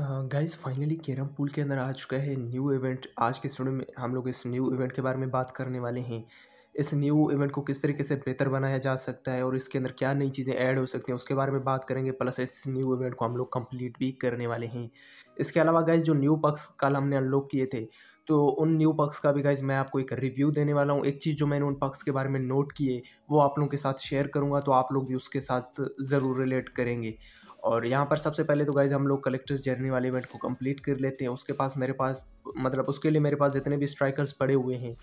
guys finally carrom pool के अंदर आ चुका है न्यू इवेंट आज के स्टूडियो में हम लोग इस न्यू इवेंट के बारे में बात करने वाले हैं इस न्यू इवेंट को किस तरीके से बेहतर बनाया जा सकता है और इसके अंदर क्या नई चीज़ें ऐड हो सकती हैं उसके बारे में बात करेंगे प्लस इस न्यू इवेंट को हम लोग कंप्लीट भी करने वाले हैं इसके अलावा गाइज जो न्यू पक्स कल हमने अनलॉक किए थे तो उन न्यू पक्स का भी गाइज मैं आपको एक रिव्यू देने वाला हूँ एक चीज़ जो मैंने उन पक्स के बारे में नोट किए वो आप लोगों के साथ शेयर करूँगा तो आप लोग भी उसके साथ ज़रूर रिलेट करेंगे और यहाँ पर सबसे पहले तो गाइज हम लोग कलेक्टर्स जर्नी वाले इवेंट को कंप्लीट कर लेते हैं उसके पास मेरे पास मतलब उसके लिए मेरे पास जितने भी स्ट्राइकर्स पड़े हुए हैं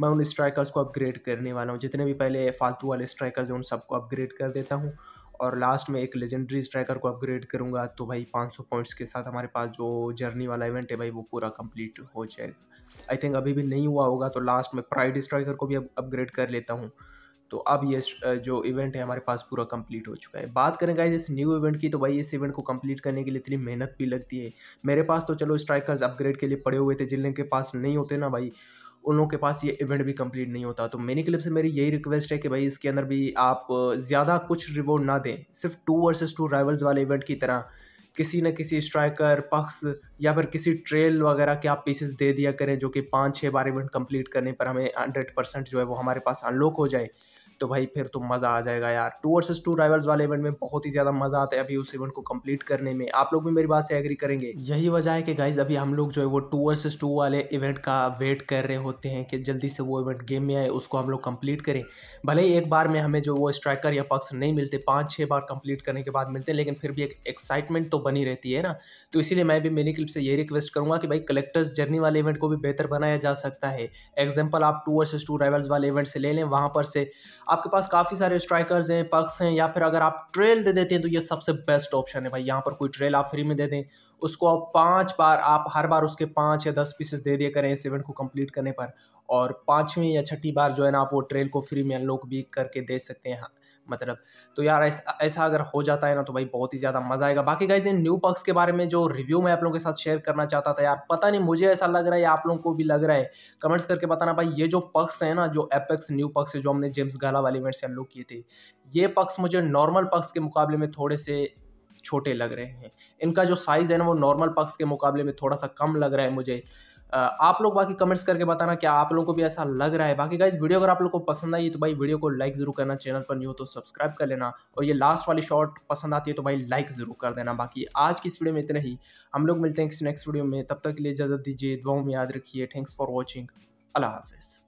मैं उन स्ट्राइकर्स को अपग्रेड करने वाला हूँ जितने भी पहले फालतू वाले स्ट्राइकर्स हैं उन सबको अपग्रेड कर देता हूँ और लास्ट में एक लेजेंडरी स्ट्राइकर को अपग्रेड करूँगा तो भाई 500 पॉइंट्स के साथ हमारे पास जो जर्नी वाला इवेंट है भाई वो पूरा कंप्लीट हो जाएगा आई थिंक अभी भी नहीं हुआ होगा तो लास्ट में प्राइड स्ट्राइकर को भी अपग्रेड कर लेता हूँ तो अब ये जो इवेंट है हमारे पास पूरा कंप्लीट हो चुका है बात करें गाइज इस न्यू इवेंट की तो भाई इस इवेंट को कंप्लीट करने के लिए इतनी मेहनत भी लगती है मेरे पास तो चलो स्ट्राइकर्स अपग्रेड के लिए पड़े हुए थे जिन के पास नहीं होते ना भाई उन लोगों के पास ये इवेंट भी कंप्लीट नहीं होता तो मेरी क्लिप से मेरी यही रिक्वेस्ट है कि भाई इसके अंदर भी आप ज़्यादा कुछ रिवॉर्ड ना दें सिर्फ टू वर्सेस टू राइवल्स वाले इवेंट की तरह किसी न किसी स्ट्राइकर पक्स या फिर किसी ट्रेल वगैरह के आप पीसेस दे दिया करें जो कि पाँच छः बार इवेंट कंप्लीट करने पर हमें हंड्रेड परसेंट जो है वो हमारे पास अनलॉक हो जाए तो भाई फिर तो मज़ा आ जाएगा यार टू वर्सेस टू राइवल्स वाले इवेंट में बहुत ही ज़्यादा मज़ा आता है अभी उस इवेंट को कंप्लीट करने में आप लोग भी मेरी बात से एग्री करेंगे यही वजह है कि गाइज अभी हम लोग जो है वो टू वर्सेस टू वाले इवेंट का वेट कर रहे होते हैं कि जल्दी से वो इवेंट गेम में आए उसको हम लोग कंप्लीट करें भले ही एक बार में हमें जो वो स्ट्राइकर या पक्स नहीं मिलते पाँच छः बार कंप्लीट करने के बाद मिलते हैं लेकिन फिर भी एक एक्साइटमेंट तो बनी रहती है ना तो इसीलिए मैं भी मेरी क्लिप से ये रिक्वेस्ट करूँगा कि भाई कलेक्टर्स जर्नी वाले इवेंट को भी बेहतर बनाया जा सकता है एग्जाम्पल आप टू वर्सेज टू राइवल्स वाले इवेंट से ले लें वहाँ पर से आपके पास काफ़ी सारे स्ट्राइकर्स हैं पक्स हैं या फिर अगर आप ट्रेल दे देते हैं तो ये सबसे बेस्ट ऑप्शन है भाई यहाँ पर कोई ट्रेल आप फ्री में दे दें उसको आप पाँच बार आप हर बार उसके पाँच या दस पीसेस दे दिया करें इस इवेंट को कंप्लीट करने पर और पाँचवीं या छठी बार जो है ना आप वो ट्रेल को फ्री में अनलॉक भी करके दे सकते हैं हाँ, मतलब तो यार ऐसा ऐसा अगर हो जाता है ना तो भाई बहुत ही ज़्यादा मज़ा आएगा बाकी गाइज इन न्यू पक्स के बारे में जो रिव्यू मैं आप लोगों के साथ शेयर करना चाहता था यार पता नहीं मुझे ऐसा लग रहा है आप लोगों को भी लग रहा है कमेंट्स करके बताना भाई ये जो पक्स है ना जो एपेक्स न्यू पक्स है जो हमने जेम्स घर पटियाला वाली इवेंट से अनलॉक किए थे ये पक्स मुझे नॉर्मल पक्स के मुकाबले में थोड़े से छोटे लग रहे हैं इनका जो साइज़ है ना वो नॉर्मल पक्स के मुकाबले में थोड़ा सा कम लग रहा है मुझे आप लोग बाकी कमेंट्स करके बताना क्या आप लोगों को भी ऐसा लग रहा है बाकी गाइज वीडियो अगर आप लोग को पसंद आई तो भाई वीडियो को लाइक जरूर करना चैनल पर न्यू हो तो सब्सक्राइब कर लेना और ये लास्ट वाली शॉर्ट पसंद आती है तो भाई लाइक जरूर कर देना बाकी आज की इस वीडियो में इतना ही हम लोग मिलते हैं नेक्स्ट वीडियो में तब तक के लिए इजाजत दीजिए दुआओं में याद रखिए थैंक्स फॉर वॉचिंग अल्लाह हाफिज़